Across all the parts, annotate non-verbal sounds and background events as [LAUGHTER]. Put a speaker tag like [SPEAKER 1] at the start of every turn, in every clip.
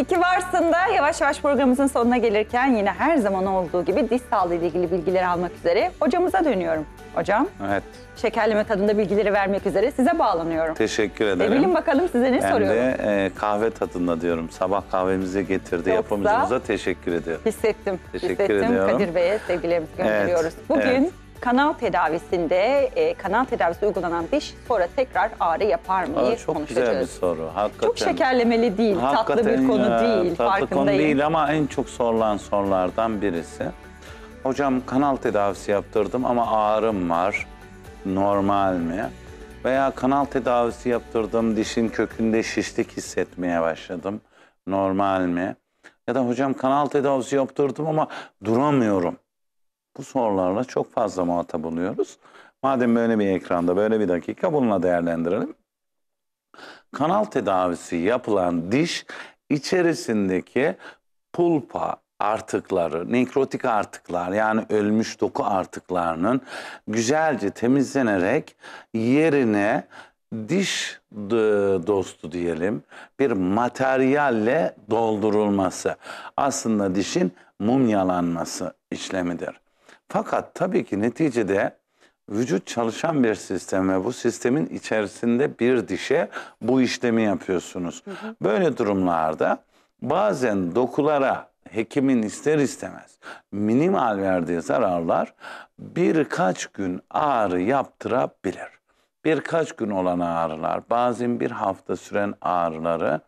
[SPEAKER 1] İki varsın da yavaş yavaş programımızın sonuna gelirken yine her zaman olduğu gibi diş sağlığı ile ilgili bilgileri almak üzere hocamıza dönüyorum. Hocam. Evet. Şekerleme tadında bilgileri vermek üzere size bağlanıyorum.
[SPEAKER 2] Teşekkür ederim. Ve bilin
[SPEAKER 1] bakalım size ne Hem soruyorum. Hem
[SPEAKER 2] de e, kahve tadında diyorum. Sabah kahvemizi getirdi Yoksa, yapımcımıza teşekkür ediyorum.
[SPEAKER 1] Hissettim. Teşekkür hissettim. ediyorum. Kadir Bey'e sevgilerimizi gönderiyoruz. Evet, Bugün evet kanal tedavisinde e, kanal tedavisi uygulanan diş sonra tekrar ağrı yapar mı? Aa, çok güzel bir
[SPEAKER 2] soru. Hakikaten. Çok şekerlemeli
[SPEAKER 1] değil, Hakikaten, tatlı bir konu değil. Tatlı konu değil
[SPEAKER 2] ama en çok sorulan sorulardan birisi. Hocam kanal tedavisi yaptırdım ama ağrım var. Normal mi? Veya kanal tedavisi yaptırdım, dişin kökünde şişlik hissetmeye başladım. Normal mi? Ya da hocam kanal tedavisi yaptırdım ama duramıyorum bu sorularla çok fazla muhatap oluyoruz. Madem böyle bir ekranda, böyle bir dakika bununla değerlendirelim. Kanal tedavisi yapılan diş içerisindeki pulpa artıkları, nekrotik artıklar yani ölmüş doku artıklarının güzelce temizlenerek yerine diş dostu diyelim bir materyalle doldurulması aslında dişin mumyalanması işlemidir. Fakat tabii ki neticede vücut çalışan bir sistem ve bu sistemin içerisinde bir dişe bu işlemi yapıyorsunuz. Hı hı. Böyle durumlarda bazen dokulara hekimin ister istemez minimal verdiği zararlar birkaç gün ağrı yaptırabilir. Birkaç gün olan ağrılar, bazen bir hafta süren ağrıları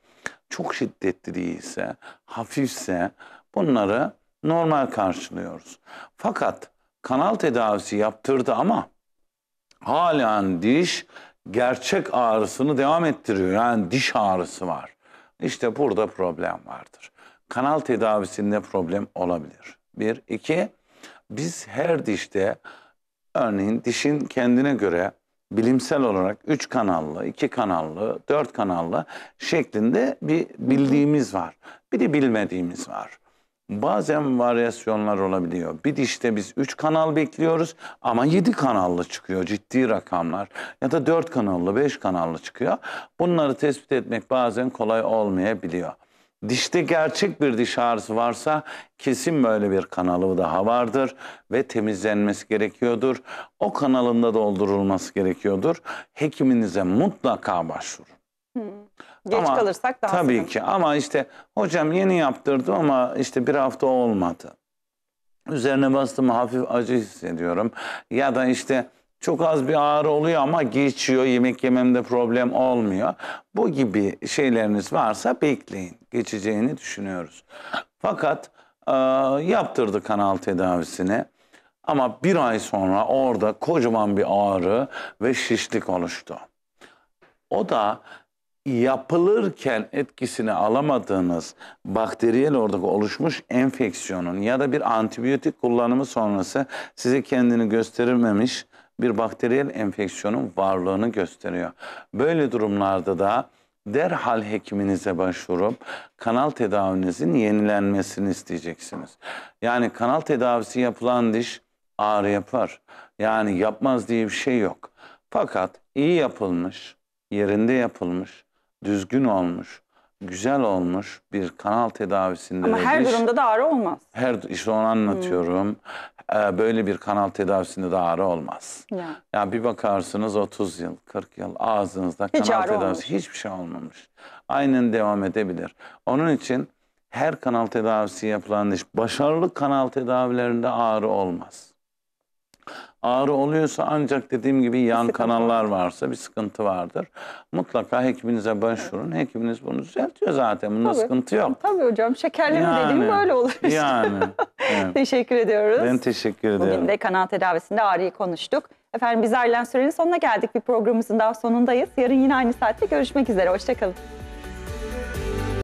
[SPEAKER 2] çok şiddetli değilse, hafifse bunları normal karşılıyoruz. Fakat kanal tedavisi yaptırdı ama halen diş gerçek ağrısını devam ettiriyor. Yani diş ağrısı var. İşte burada problem vardır. Kanal tedavisinde problem olabilir. Bir, iki, biz her dişte örneğin dişin kendine göre bilimsel olarak üç kanallı, iki kanallı, dört kanallı şeklinde bir bildiğimiz var. Bir de bilmediğimiz var. Bazen varyasyonlar olabiliyor. Bir dişte biz 3 kanal bekliyoruz ama 7 kanallı çıkıyor ciddi rakamlar. Ya da 4 kanallı, 5 kanallı çıkıyor. Bunları tespit etmek bazen kolay olmayabiliyor. Dişte gerçek bir diş ağrısı varsa kesin böyle bir kanalı daha vardır ve temizlenmesi gerekiyordur. O kanalında doldurulması gerekiyordur. Hekiminize mutlaka başvurun. Geç ama, kalırsak daha Tabii sıkıntı. ki ama işte hocam yeni yaptırdı ama işte bir hafta olmadı. Üzerine bastım hafif acı hissediyorum. Ya da işte çok az bir ağrı oluyor ama geçiyor. Yemek yememde problem olmuyor. Bu gibi şeyleriniz varsa bekleyin. Geçeceğini düşünüyoruz. Fakat e, yaptırdı kanal tedavisini. Ama bir ay sonra orada kocaman bir ağrı ve şişlik oluştu. O da yapılırken etkisini alamadığınız bakteriyel olarak oluşmuş enfeksiyonun ya da bir antibiyotik kullanımı sonrası size kendini gösterilmemiş bir bakteriyel enfeksiyonun varlığını gösteriyor. Böyle durumlarda da derhal hekiminize başvurup kanal tedavinizin yenilenmesini isteyeceksiniz. Yani kanal tedavisi yapılan diş ağrı yapar. Yani yapmaz diye bir şey yok. Fakat iyi yapılmış, yerinde yapılmış, düzgün olmuş, güzel olmuş bir kanal tedavisinde Ama her durumda
[SPEAKER 1] da ağrı olmaz.
[SPEAKER 2] Her işte onu anlatıyorum. Hmm. Ee, böyle bir kanal tedavisinde de ağrı olmaz. Ya. Yani. bir bakarsınız 30 yıl, 40 yıl ağzınızda Hiç kanal tedavisi olmuş. hiçbir şey olmamış. Aynen devam edebilir. Onun için her kanal tedavisi yapılan iş başarılı kanal tedavilerinde ağrı olmaz. Ağrı oluyorsa ancak dediğim gibi yan kanallar varsa bir sıkıntı vardır. Mutlaka hekiminize başvurun. Hekiminiz bunu düzeltiyor zaten. Bunda Tabii. sıkıntı yok.
[SPEAKER 1] Tabii hocam şekerli yani, dediğim böyle olur işte. Yani. [LAUGHS] Evet. teşekkür ediyoruz. Ben
[SPEAKER 2] teşekkür ediyorum. Bugün de
[SPEAKER 1] kanal tedavisinde ağrıyı konuştuk. Efendim biz ayrılan sürenin sonuna geldik. Bir programımızın daha sonundayız. Yarın yine aynı saatte görüşmek üzere. Hoşçakalın.